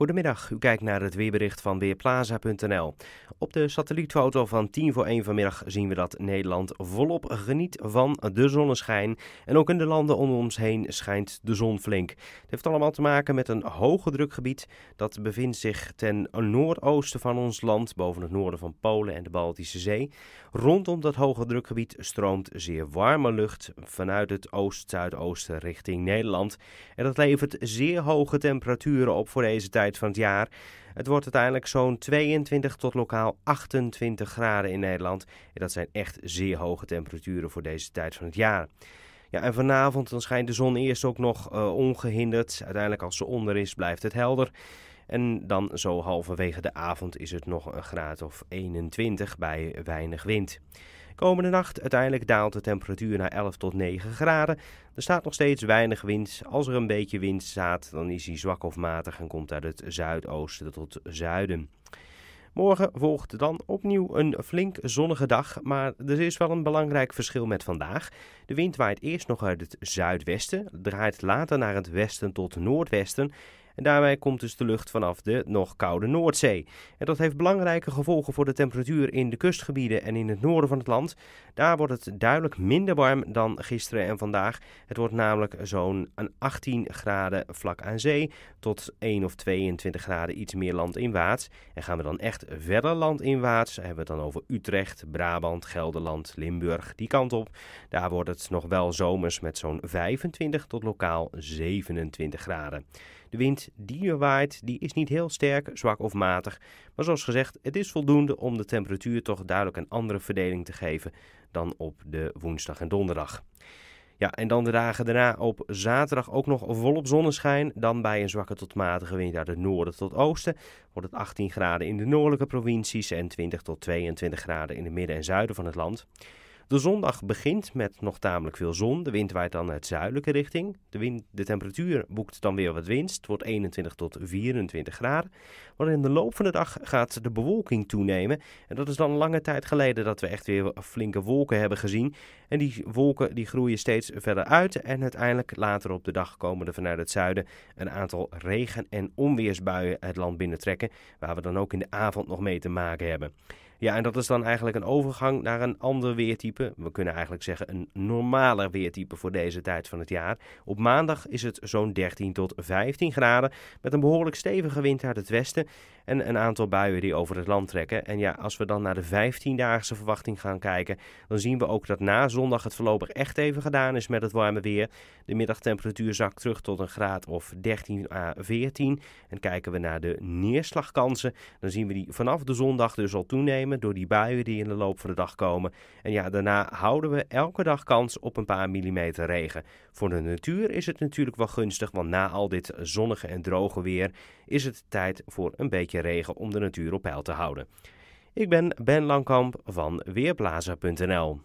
Goedemiddag, u kijkt naar het weerbericht van Weerplaza.nl. Op de satellietfoto van 10 voor 1 vanmiddag zien we dat Nederland volop geniet van de zonneschijn. En ook in de landen om ons heen schijnt de zon flink. Het heeft allemaal te maken met een hoge drukgebied. Dat bevindt zich ten noordoosten van ons land, boven het noorden van Polen en de Baltische Zee. Rondom dat hoge drukgebied stroomt zeer warme lucht vanuit het oost-zuidoosten richting Nederland. En dat levert zeer hoge temperaturen op voor deze tijd van het jaar. Het wordt uiteindelijk zo'n 22 tot lokaal 28 graden in Nederland. En dat zijn echt zeer hoge temperaturen voor deze tijd van het jaar. Ja, en vanavond dan schijnt de zon eerst ook nog eh, ongehinderd. Uiteindelijk als ze onder is blijft het helder. En dan zo halverwege de avond is het nog een graad of 21 bij weinig wind. Komende nacht uiteindelijk daalt de temperatuur naar 11 tot 9 graden. Er staat nog steeds weinig wind. Als er een beetje wind staat, dan is hij zwak of matig en komt uit het zuidoosten tot zuiden. Morgen volgt dan opnieuw een flink zonnige dag, maar er is wel een belangrijk verschil met vandaag. De wind waait eerst nog uit het zuidwesten, draait later naar het westen tot noordwesten daarbij komt dus de lucht vanaf de nog koude Noordzee. En dat heeft belangrijke gevolgen voor de temperatuur in de kustgebieden en in het noorden van het land. Daar wordt het duidelijk minder warm dan gisteren en vandaag. Het wordt namelijk zo'n 18 graden vlak aan zee tot 1 of 22 graden iets meer landinwaarts. En gaan we dan echt verder landinwaarts, hebben we het dan over Utrecht, Brabant, Gelderland, Limburg, die kant op. Daar wordt het nog wel zomers met zo'n 25 tot lokaal 27 graden. De wind die er waait, die is niet heel sterk, zwak of matig. Maar zoals gezegd, het is voldoende om de temperatuur toch duidelijk een andere verdeling te geven dan op de woensdag en donderdag. Ja, en dan de dagen daarna op zaterdag ook nog volop zonneschijn. Dan bij een zwakke tot matige wind uit het noorden tot oosten wordt het 18 graden in de noordelijke provincies en 20 tot 22 graden in het midden en zuiden van het land. De zondag begint met nog tamelijk veel zon. De wind waait dan uit zuidelijke richting. De, wind, de temperatuur boekt dan weer wat winst. Het wordt 21 tot 24 graden. Maar in de loop van de dag gaat de bewolking toenemen. En dat is dan lange tijd geleden dat we echt weer flinke wolken hebben gezien. En die wolken die groeien steeds verder uit. En uiteindelijk later op de dag komen er vanuit het zuiden een aantal regen- en onweersbuien het land binnentrekken. Waar we dan ook in de avond nog mee te maken hebben. Ja, en dat is dan eigenlijk een overgang naar een ander weertype. We kunnen eigenlijk zeggen een normaler weertype voor deze tijd van het jaar. Op maandag is het zo'n 13 tot 15 graden met een behoorlijk stevige wind uit het westen en een aantal buien die over het land trekken. En ja, als we dan naar de 15-daagse verwachting gaan kijken, dan zien we ook dat na zondag het voorlopig echt even gedaan is met het warme weer. De middagtemperatuur zakt terug tot een graad of 13 à 14. En kijken we naar de neerslagkansen, dan zien we die vanaf de zondag dus al toenemen door die buien die in de loop van de dag komen. En ja, daarna houden we elke dag kans op een paar millimeter regen. Voor de natuur is het natuurlijk wel gunstig, want na al dit zonnige en droge weer is het tijd voor een beetje regen om de natuur op peil te houden. Ik ben Ben Langkamp van Weerblazer.nl.